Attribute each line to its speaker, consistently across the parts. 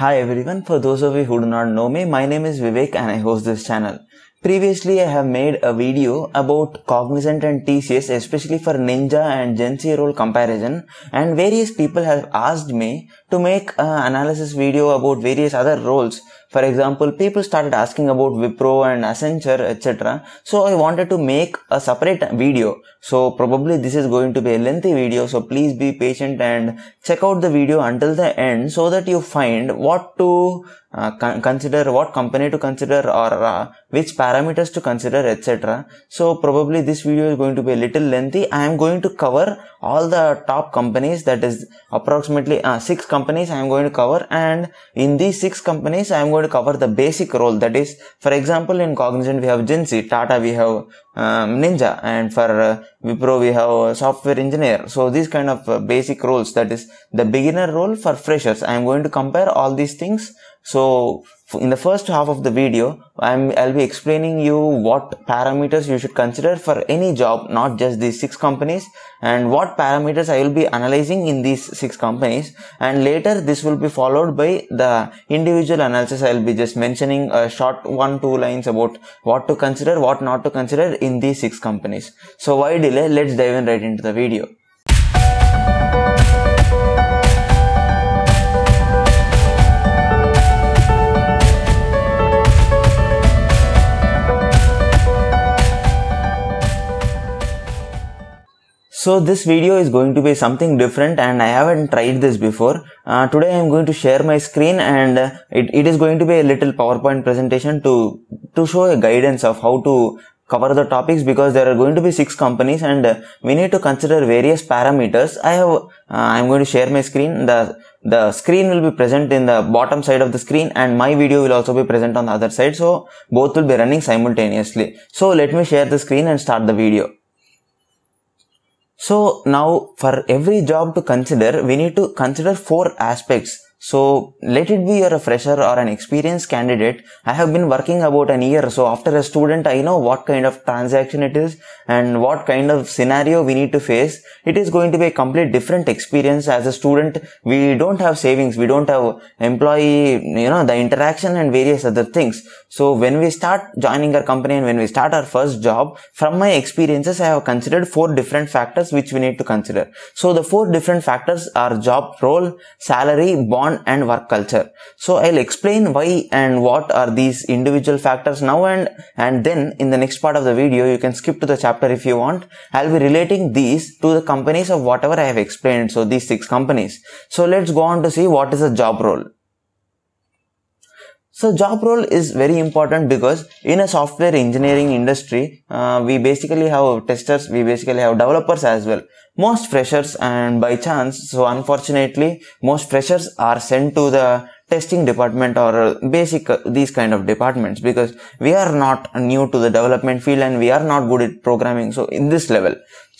Speaker 1: Hi everyone, for those of you who do not know me, my name is Vivek and I host this channel. Previously I have made a video about Cognizant and TCS especially for Ninja and Gen Z role comparison and various people have asked me to make an analysis video about various other roles. For example, people started asking about Wipro and Accenture, etc. So I wanted to make a separate video. So probably this is going to be a lengthy video. So please be patient and check out the video until the end so that you find what to uh, con- consider, what company to consider or uh, which parameters to consider, etc. So probably this video is going to be a little lengthy. I am going to cover all the top companies that is approximately uh, six companies companies I am going to cover and in these six companies I am going to cover the basic role that is for example in Cognizant we have Jinsi, Tata we have um, Ninja and for uh, Wipro we have software engineer. So these kind of uh, basic roles that is the beginner role for freshers. I am going to compare all these things so in the first half of the video, I'm, I'll be explaining you what parameters you should consider for any job, not just these six companies and what parameters I will be analyzing in these six companies. And later this will be followed by the individual analysis. I'll be just mentioning a uh, short one, two lines about what to consider, what not to consider in these six companies. So why delay? Let's dive in right into the video. So this video is going to be something different and I haven't tried this before. Uh, today I am going to share my screen and uh, it, it is going to be a little PowerPoint presentation to, to show a guidance of how to cover the topics because there are going to be six companies and uh, we need to consider various parameters. I have, uh, I'm going to share my screen. The, the screen will be present in the bottom side of the screen and my video will also be present on the other side. So both will be running simultaneously. So let me share the screen and start the video. So now for every job to consider, we need to consider four aspects so let it be you're a fresher or an experienced candidate. I have been working about an year. So after a student, I know what kind of transaction it is and what kind of scenario we need to face. It is going to be a complete different experience. As a student, we don't have savings. We don't have employee, you know, the interaction and various other things. So when we start joining our company and when we start our first job, from my experiences, I have considered four different factors which we need to consider. So the four different factors are job role, salary, bond, on and work culture. So I'll explain why and what are these individual factors now and, and then in the next part of the video you can skip to the chapter if you want. I'll be relating these to the companies of whatever I have explained. So these six companies. So let's go on to see what is a job role. So job role is very important because in a software engineering industry, uh, we basically have testers, we basically have developers as well. Most freshers and by chance, so unfortunately, most freshers are sent to the testing department or basic uh, these kind of departments because we are not new to the development field and we are not good at programming so in this level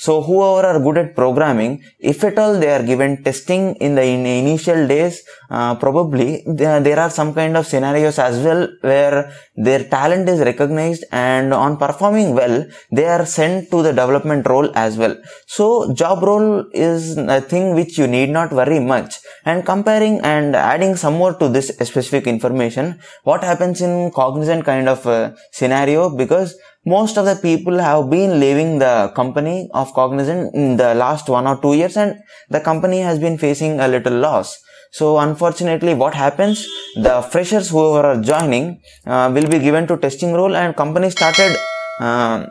Speaker 1: so whoever are good at programming, if at all they are given testing in the in initial days, uh, probably there are some kind of scenarios as well where their talent is recognized and on performing well, they are sent to the development role as well. So job role is a thing which you need not worry much and comparing and adding some more to this specific information, what happens in cognizant kind of uh, scenario because most of the people have been leaving the company of Cognizant in the last one or two years and the company has been facing a little loss. So unfortunately what happens, the freshers who are joining uh, will be given to testing role and company started uh,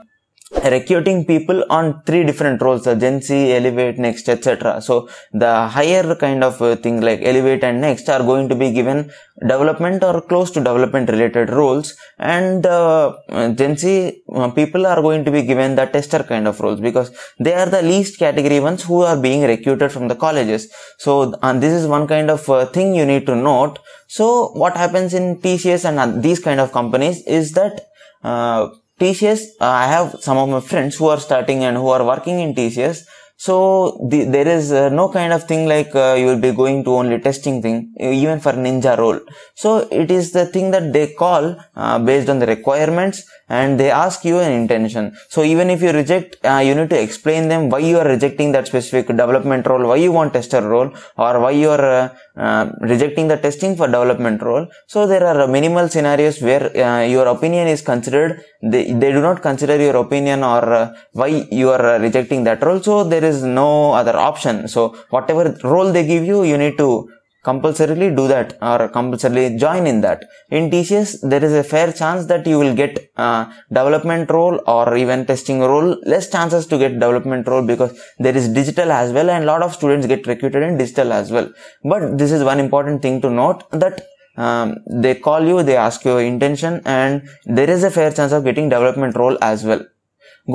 Speaker 1: recruiting people on three different roles agency elevate next etc so the higher kind of uh, thing like elevate and next are going to be given development or close to development related roles and the uh, agency uh, people are going to be given the tester kind of roles because they are the least category ones who are being recruited from the colleges so and this is one kind of thing you need to note so what happens in tcs and these kind of companies is that uh, TCS, uh, I have some of my friends who are starting and who are working in TCS. So the, there is uh, no kind of thing like uh, you will be going to only testing thing even for ninja role. So it is the thing that they call uh, based on the requirements and they ask you an intention. So even if you reject, uh, you need to explain them why you are rejecting that specific development role, why you want tester role or why you are uh, uh, rejecting the testing for development role. So there are minimal scenarios where your opinion is considered. They, they do not consider your opinion or why you are rejecting that role. So there is is no other option so whatever role they give you you need to compulsorily do that or compulsorily join in that in tcs there is a fair chance that you will get uh, development role or even testing role less chances to get development role because there is digital as well and a lot of students get recruited in digital as well but this is one important thing to note that um, they call you they ask your intention and there is a fair chance of getting development role as well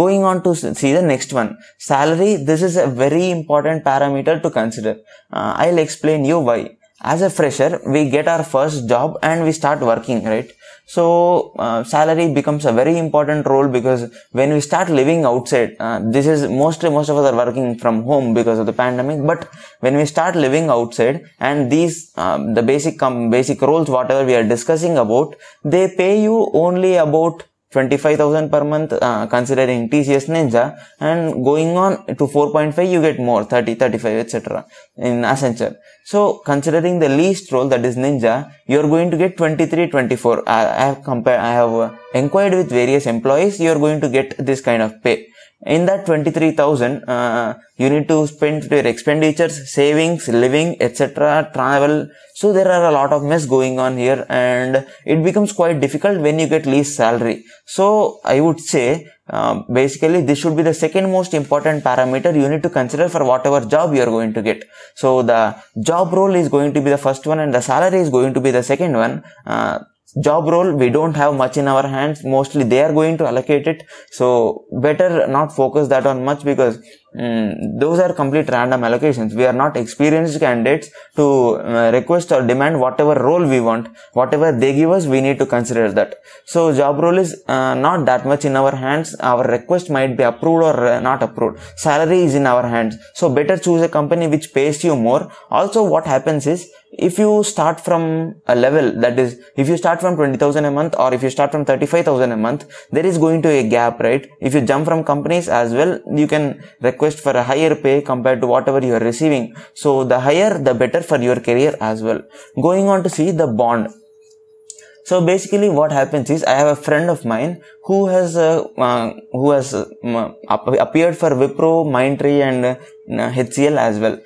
Speaker 1: Going on to see the next one. Salary. This is a very important parameter to consider. Uh, I'll explain you why. As a fresher, we get our first job and we start working, right? So uh, salary becomes a very important role because when we start living outside, uh, this is mostly most of us are working from home because of the pandemic. But when we start living outside, and these um, the basic um, basic roles whatever we are discussing about, they pay you only about 25,000 per month uh, considering TCS Ninja and going on to 4.5 you get more 30, 35 etc in Accenture. So considering the least role that is Ninja you are going to get 23, 24. I, I have compared, I have uh, inquired with various employees you are going to get this kind of pay in that 23000 uh, you need to spend your expenditures savings living etc travel so there are a lot of mess going on here and it becomes quite difficult when you get least salary so i would say uh, basically this should be the second most important parameter you need to consider for whatever job you are going to get so the job role is going to be the first one and the salary is going to be the second one uh, job role we don't have much in our hands mostly they are going to allocate it so better not focus that on much because Mm, those are complete random allocations. We are not experienced candidates to uh, request or demand whatever role we want. Whatever they give us, we need to consider that. So job role is uh, not that much in our hands. Our request might be approved or uh, not approved. Salary is in our hands. So better choose a company which pays you more. Also what happens is if you start from a level that is if you start from 20000 a month or if you start from 35000 a month there is going to a gap right if you jump from companies as well you can request request for a higher pay compared to whatever you are receiving so the higher the better for your career as well going on to see the bond so basically what happens is i have a friend of mine who has uh, uh, who has uh, appeared for wipro mindtree and hcl uh, as well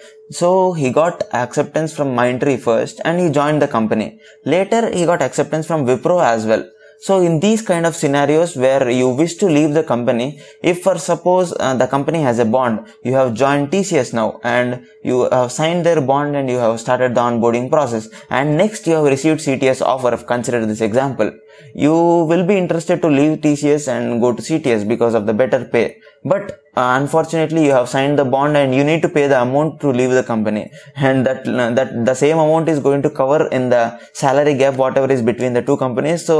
Speaker 1: so he got acceptance from mindtree first and he joined the company later he got acceptance from wipro as well so in these kind of scenarios where you wish to leave the company if for suppose uh, the company has a bond you have joined tcs now and you have signed their bond and you have started the onboarding process and next you have received cts offer if consider this example you will be interested to leave tcs and go to cts because of the better pay but uh, unfortunately you have signed the bond and you need to pay the amount to leave the company and that uh, that the same amount is going to cover in the salary gap whatever is between the two companies so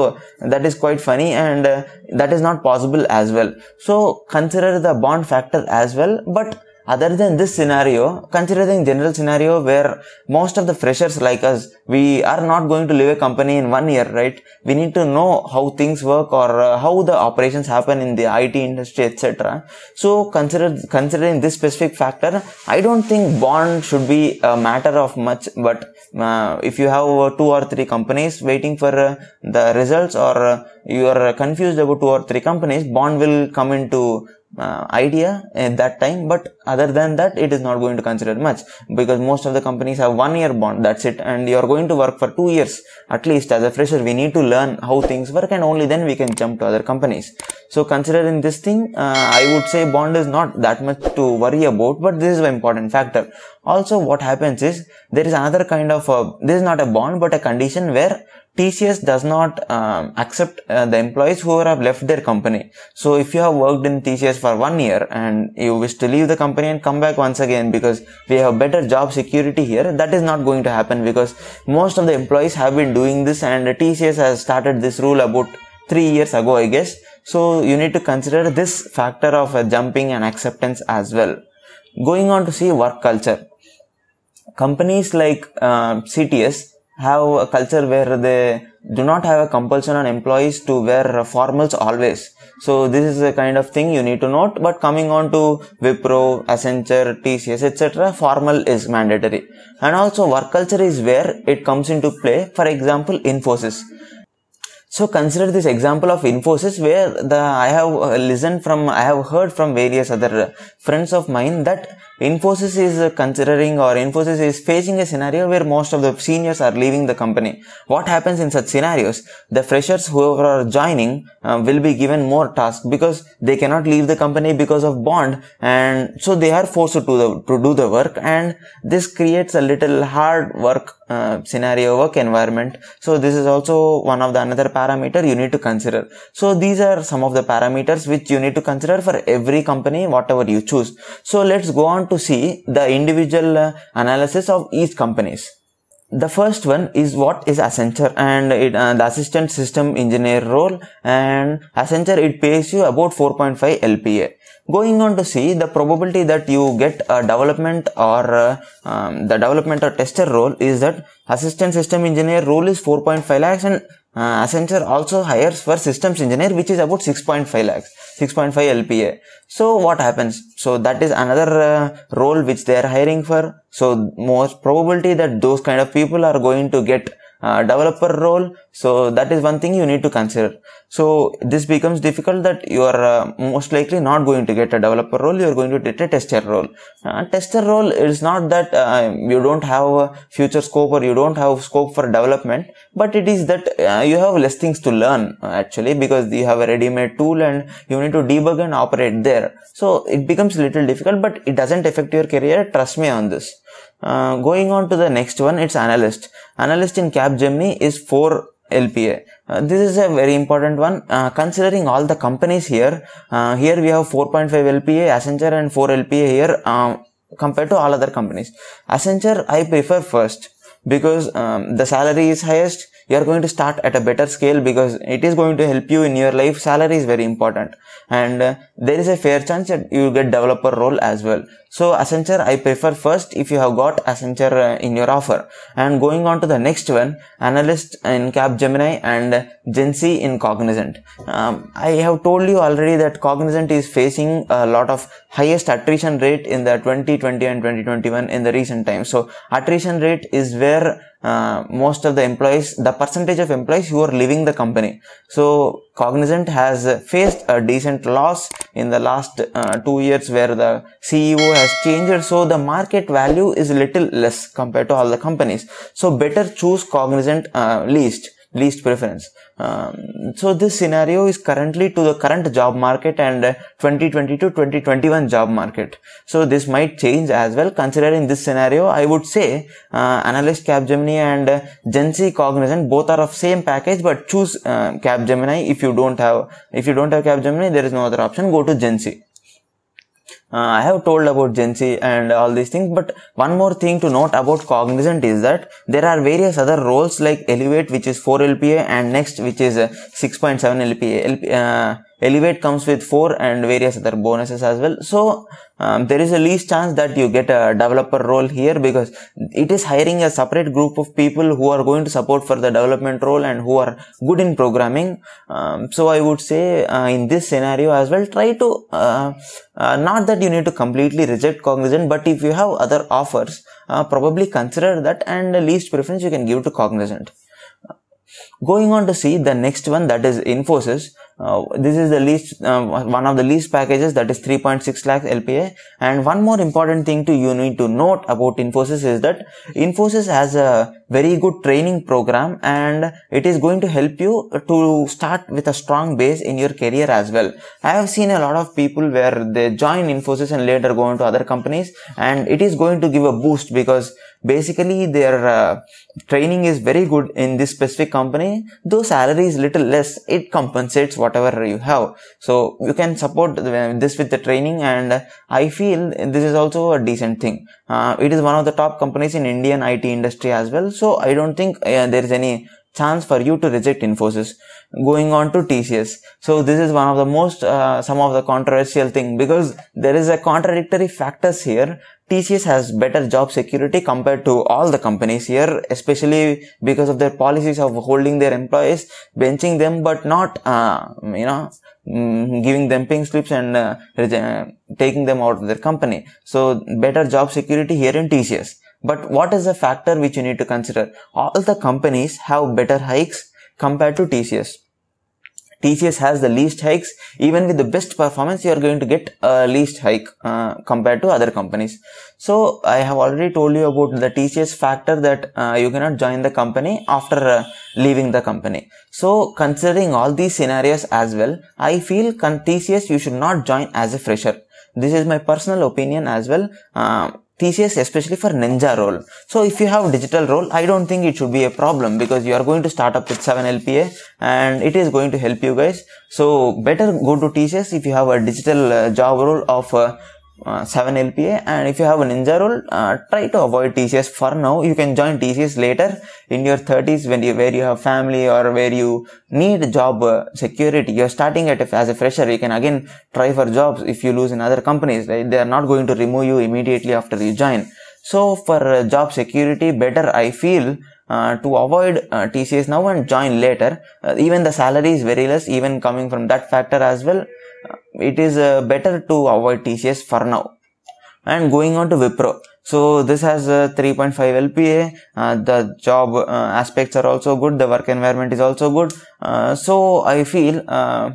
Speaker 1: that is quite funny and uh, that is not possible as well so consider the bond factor as well but other than this scenario, considering general scenario where most of the freshers like us, we are not going to leave a company in one year, right? We need to know how things work or uh, how the operations happen in the IT industry, etc. So consider, considering this specific factor, I don't think bond should be a matter of much, but uh, if you have uh, two or three companies waiting for uh, the results or uh, you are confused about two or three companies, bond will come into uh, idea at that time but other than that it is not going to consider much because most of the companies have one year bond that's it and you are going to work for two years at least as a fresher we need to learn how things work and only then we can jump to other companies so considering this thing uh, i would say bond is not that much to worry about but this is an important factor also what happens is there is another kind of a, this is not a bond but a condition where TCS does not um, accept uh, the employees who have left their company. So if you have worked in TCS for one year and you wish to leave the company and come back once again because we have better job security here, that is not going to happen because most of the employees have been doing this and TCS has started this rule about three years ago, I guess. So you need to consider this factor of uh, jumping and acceptance as well. Going on to see work culture. Companies like uh, CTS have a culture where they do not have a compulsion on employees to wear formals always. So this is a kind of thing you need to note. But coming on to Wipro, Accenture, TCS, etc., formal is mandatory. And also work culture is where it comes into play. For example, Infosys. So consider this example of Infosys where the I have listened from I have heard from various other friends of mine that Infosys is considering or Infosys is facing a scenario where most of the seniors are leaving the company. What happens in such scenarios? The freshers who are joining uh, will be given more tasks because they cannot leave the company because of bond and so they are forced to, the, to do the work and this creates a little hard work uh, scenario work environment. So this is also one of the another parameter you need to consider. So these are some of the parameters which you need to consider for every company whatever you choose. So let's go on to see the individual uh, analysis of each companies. The first one is what is Accenture and it, uh, the assistant system engineer role and Accenture it pays you about 4.5 LPA. Going on to see the probability that you get a development or uh, um, the development or tester role is that assistant system engineer role is 4.5 lakhs and uh, Accenture also hires for systems engineer which is about 6.5 lakhs 6.5 LPA so what happens so that is another uh, role which they are hiring for so most probability that those kind of people are going to get uh, developer role so that is one thing you need to consider so this becomes difficult that you are uh, most likely not going to get a developer role you are going to get a tester role uh, tester role is not that uh, you don't have a future scope or you don't have scope for development but it is that uh, you have less things to learn actually because you have a ready-made tool and you need to debug and operate there so it becomes a little difficult but it doesn't affect your career trust me on this uh, going on to the next one, it's analyst. Analyst in Capgemini is 4 LPA. Uh, this is a very important one. Uh, considering all the companies here, uh, here we have 4.5 LPA, Accenture and 4 LPA here um, compared to all other companies. Accenture I prefer first because um, the salary is highest you are going to start at a better scale because it is going to help you in your life salary is very important and uh, there is a fair chance that you get developer role as well so accenture i prefer first if you have got accenture uh, in your offer and going on to the next one analyst in capgemini and gen c in cognizant um, i have told you already that cognizant is facing a lot of highest attrition rate in the 2020 and 2021 in the recent times so attrition rate is where uh, most of the employees the percentage of employees who are leaving the company so cognizant has faced a decent loss in the last uh, two years where the ceo has changed so the market value is little less compared to all the companies so better choose cognizant uh, least least preference. Um, so this scenario is currently to the current job market and 2020 to 2021 job market. So this might change as well. Considering this scenario, I would say uh, Analyst Capgemini and uh, Gen Z Cognizant both are of same package, but choose uh, Capgemini if you don't have if you don't have Capgemini, there is no other option. Go to Gen C uh, I have told about Gen Z and all these things, but one more thing to note about Cognizant is that there are various other roles like Elevate, which is 4 LPA, and Next, which is uh, 6.7 LPA. LPA uh, elevate comes with 4 and various other bonuses as well so um, there is a least chance that you get a developer role here because it is hiring a separate group of people who are going to support for the development role and who are good in programming um, so i would say uh, in this scenario as well try to uh, uh, not that you need to completely reject cognizant but if you have other offers uh, probably consider that and least preference you can give to cognizant going on to see the next one that is infosys uh, this is the least uh, one of the least packages that is 3.6 lakh LPA and one more important thing to you need to note about Infosys is that Infosys has a very good training program and it is going to help you to start with a strong base in your career as well. I have seen a lot of people where they join Infosys and later go into other companies and it is going to give a boost because basically their uh, training is very good in this specific company though salary is little less it compensates what whatever you have so you can support this with the training and i feel this is also a decent thing uh, it is one of the top companies in indian it industry as well so i don't think uh, there is any chance for you to reject Infosys. Going on to TCS. So this is one of the most, uh, some of the controversial thing because there is a contradictory factors here TCS has better job security compared to all the companies here, especially because of their policies of holding their employees, benching them, but not, uh, you know, mm, giving them pink slips and uh, taking them out of their company. So better job security here in TCS. But what is the factor which you need to consider? All the companies have better hikes compared to TCS. TCS has the least hikes. Even with the best performance, you are going to get a least hike uh, compared to other companies. So I have already told you about the TCS factor that uh, you cannot join the company after uh, leaving the company. So considering all these scenarios as well, I feel TCS you should not join as a fresher. This is my personal opinion as well. Uh, TCS especially for Ninja role. So if you have digital role, I don't think it should be a problem because you are going to start up with 7 LPA and it is going to help you guys. So better go to TCS if you have a digital uh, job role of uh, uh, 7 LPA and if you have a ninja role uh, try to avoid TCS for now you can join TCS later in your 30s when you where you have family or where you need job uh, security you're starting at as a fresher you can again try for jobs if you lose in other companies right? they are not going to remove you immediately after you join so for uh, job security better I feel uh, to avoid uh, TCS now and join later. Uh, even the salary is very less, even coming from that factor as well it is uh, better to avoid TCS for now. And going on to Wipro. So this has uh, a 3.5 LPA. Uh, the job uh, aspects are also good. The work environment is also good. Uh, so I feel uh,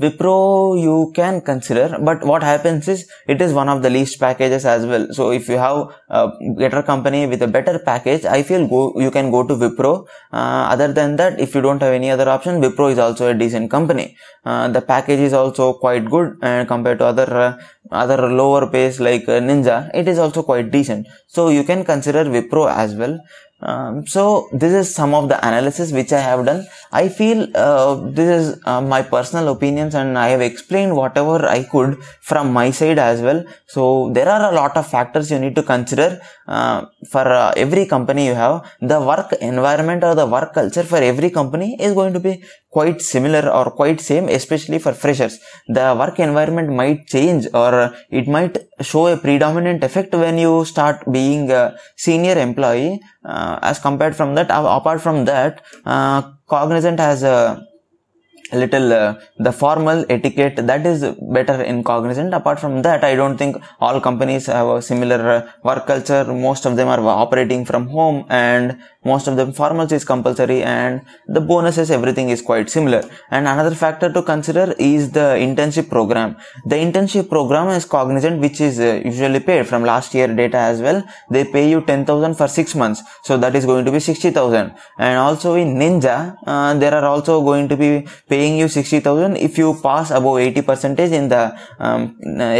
Speaker 1: Wipro you can consider, but what happens is it is one of the least packages as well. So if you have a better company with a better package, I feel go you can go to Wipro. Uh, other than that, if you don't have any other option, Wipro is also a decent company. Uh, the package is also quite good and compared to other uh, other lower pace like uh, Ninja. It is also quite decent. So you can consider Wipro as well. Um, so this is some of the analysis which I have done. I feel uh, this is uh, my personal opinions and I have explained whatever I could from my side as well. So there are a lot of factors you need to consider uh, for uh, every company you have. The work environment or the work culture for every company is going to be quite similar or quite same especially for freshers the work environment might change or it might show a predominant effect when you start being a senior employee uh, as compared from that apart from that uh, cognizant has a little uh, the formal etiquette that is better in cognizant apart from that i don't think all companies have a similar uh, work culture most of them are operating from home and most of them formals is compulsory and the bonuses everything is quite similar and another factor to consider is the internship program the internship program is cognizant which is uh, usually paid from last year data as well they pay you 10000 for 6 months so that is going to be 60000 and also in ninja uh, there are also going to be paying you 60000 if you pass above 80 percentage in the um,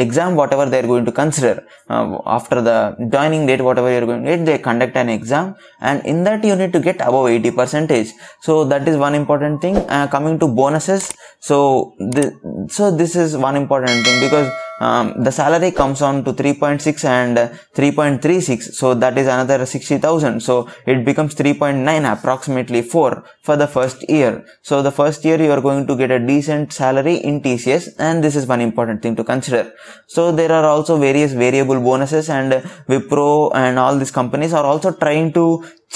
Speaker 1: exam whatever they are going to consider uh, after the joining date whatever you are going to get they conduct an exam and in that that you need to get above 80 percentage so that is one important thing uh, coming to bonuses so the so this is one important thing because um, the salary comes on to 3.6 and 3.36 so that is another 60000 so it becomes 3.9 approximately 4 for the first year. So the first year you are going to get a decent salary in TCS and this is one important thing to consider. So there are also various variable bonuses and Wipro and all these companies are also trying to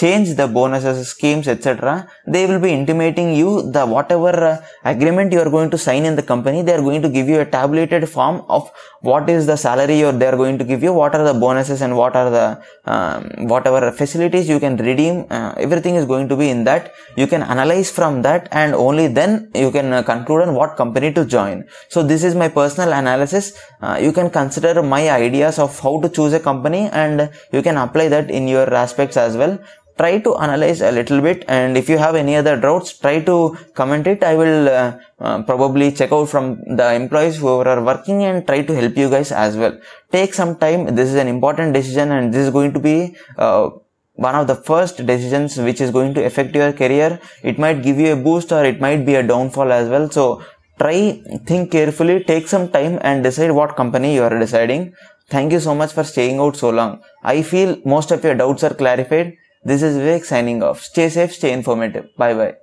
Speaker 1: change the bonuses schemes etc. They will be intimating you the whatever uh, agreement you are going to sign in the company they are going to give you a tabulated form of what is the salary or they are going to give you what are the bonuses and what are the um, whatever facilities you can redeem uh, everything is going to be in that you can can analyze from that and only then you can uh, conclude on what company to join. So this is my personal analysis. Uh, you can consider my ideas of how to choose a company and you can apply that in your aspects as well. Try to analyze a little bit and if you have any other doubts, try to comment it. I will uh, uh, probably check out from the employees who are working and try to help you guys as well. Take some time. This is an important decision and this is going to be uh, one of the first decisions which is going to affect your career it might give you a boost or it might be a downfall as well so try think carefully take some time and decide what company you are deciding thank you so much for staying out so long i feel most of your doubts are clarified this is Vivek signing off stay safe stay informative bye bye